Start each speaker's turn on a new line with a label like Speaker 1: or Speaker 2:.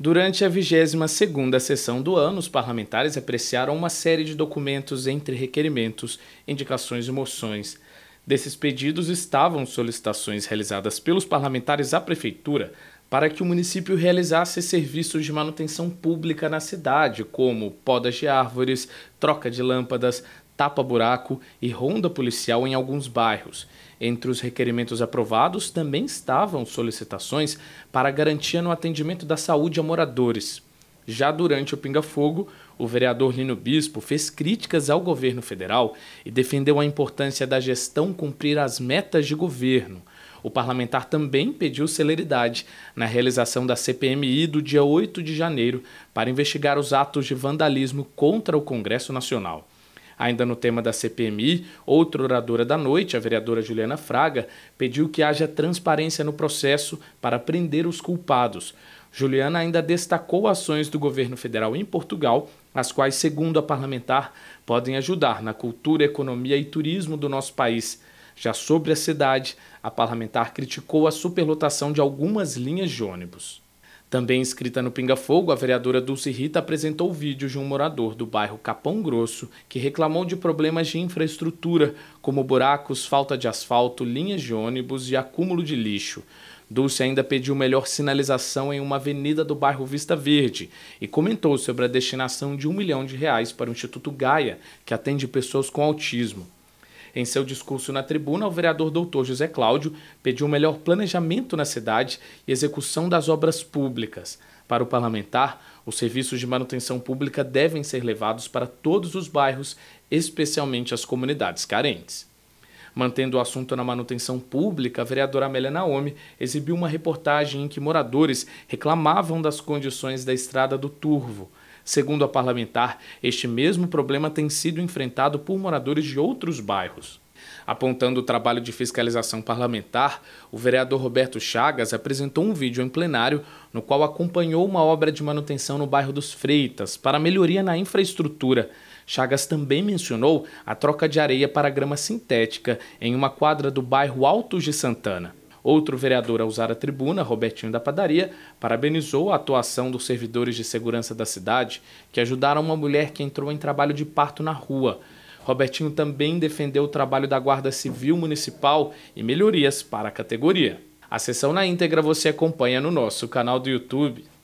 Speaker 1: Durante a 22ª sessão do ano, os parlamentares apreciaram uma série de documentos entre requerimentos, indicações e moções. Desses pedidos estavam solicitações realizadas pelos parlamentares à prefeitura para que o município realizasse serviços de manutenção pública na cidade, como podas de árvores, troca de lâmpadas, tapa-buraco e ronda policial em alguns bairros. Entre os requerimentos aprovados também estavam solicitações para garantia no atendimento da saúde a moradores. Já durante o Pinga Fogo, o vereador Lino Bispo fez críticas ao governo federal e defendeu a importância da gestão cumprir as metas de governo. O parlamentar também pediu celeridade na realização da CPMI do dia 8 de janeiro para investigar os atos de vandalismo contra o Congresso Nacional. Ainda no tema da CPMI, outra oradora da noite, a vereadora Juliana Fraga, pediu que haja transparência no processo para prender os culpados. Juliana ainda destacou ações do governo federal em Portugal, as quais, segundo a parlamentar, podem ajudar na cultura, economia e turismo do nosso país. Já sobre a cidade, a parlamentar criticou a superlotação de algumas linhas de ônibus. Também inscrita no Pinga Fogo, a vereadora Dulce Rita apresentou vídeos de um morador do bairro Capão Grosso que reclamou de problemas de infraestrutura, como buracos, falta de asfalto, linhas de ônibus e acúmulo de lixo. Dulce ainda pediu melhor sinalização em uma avenida do bairro Vista Verde e comentou sobre a destinação de um milhão de reais para o Instituto Gaia, que atende pessoas com autismo. Em seu discurso na tribuna, o vereador doutor José Cláudio pediu um melhor planejamento na cidade e execução das obras públicas. Para o parlamentar, os serviços de manutenção pública devem ser levados para todos os bairros, especialmente as comunidades carentes. Mantendo o assunto na manutenção pública, a vereadora Amélia Naomi exibiu uma reportagem em que moradores reclamavam das condições da estrada do Turvo. Segundo a parlamentar, este mesmo problema tem sido enfrentado por moradores de outros bairros. Apontando o trabalho de fiscalização parlamentar, o vereador Roberto Chagas apresentou um vídeo em plenário no qual acompanhou uma obra de manutenção no bairro dos Freitas para melhoria na infraestrutura. Chagas também mencionou a troca de areia para grama sintética em uma quadra do bairro Altos de Santana. Outro vereador a usar a tribuna, Robertinho da Padaria, parabenizou a atuação dos servidores de segurança da cidade que ajudaram uma mulher que entrou em trabalho de parto na rua. Robertinho também defendeu o trabalho da Guarda Civil Municipal e melhorias para a categoria. A sessão na íntegra você acompanha no nosso canal do YouTube.